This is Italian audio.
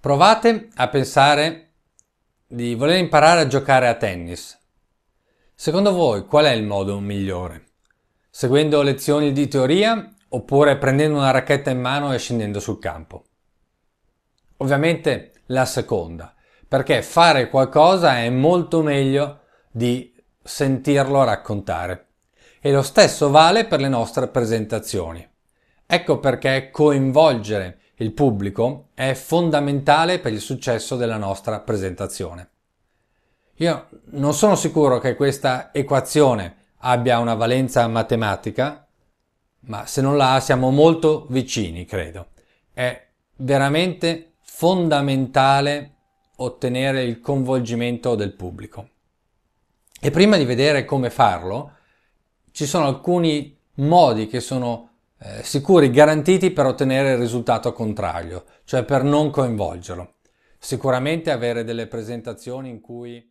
Provate a pensare di voler imparare a giocare a tennis. Secondo voi qual è il modo migliore? Seguendo lezioni di teoria oppure prendendo una racchetta in mano e scendendo sul campo? Ovviamente la seconda, perché fare qualcosa è molto meglio di sentirlo raccontare. E lo stesso vale per le nostre presentazioni. Ecco perché coinvolgere il pubblico è fondamentale per il successo della nostra presentazione. Io non sono sicuro che questa equazione abbia una valenza matematica, ma se non la ha siamo molto vicini, credo. È veramente fondamentale ottenere il coinvolgimento del pubblico. E prima di vedere come farlo, ci sono alcuni modi che sono eh, sicuri garantiti per ottenere il risultato contrario, cioè per non coinvolgerlo. Sicuramente avere delle presentazioni in cui